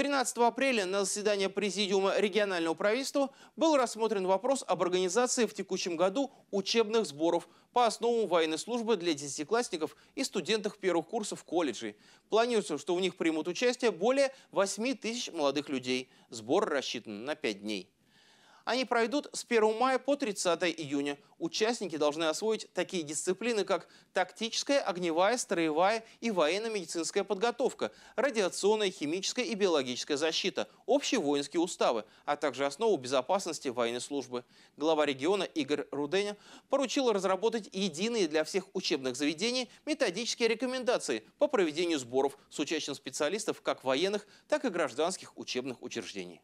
13 апреля на заседании Президиума регионального правительства был рассмотрен вопрос об организации в текущем году учебных сборов по основам военной службы для десятиклассников и студентов первых курсов колледжей. Планируется, что в них примут участие более 8 тысяч молодых людей. Сбор рассчитан на 5 дней. Они пройдут с 1 мая по 30 июня. Участники должны освоить такие дисциплины, как тактическая, огневая, строевая и военно-медицинская подготовка, радиационная, химическая и биологическая защита, общие воинские уставы, а также основу безопасности военной службы. Глава региона Игорь Руденя поручил разработать единые для всех учебных заведений методические рекомендации по проведению сборов с участием специалистов как военных, так и гражданских учебных учреждений.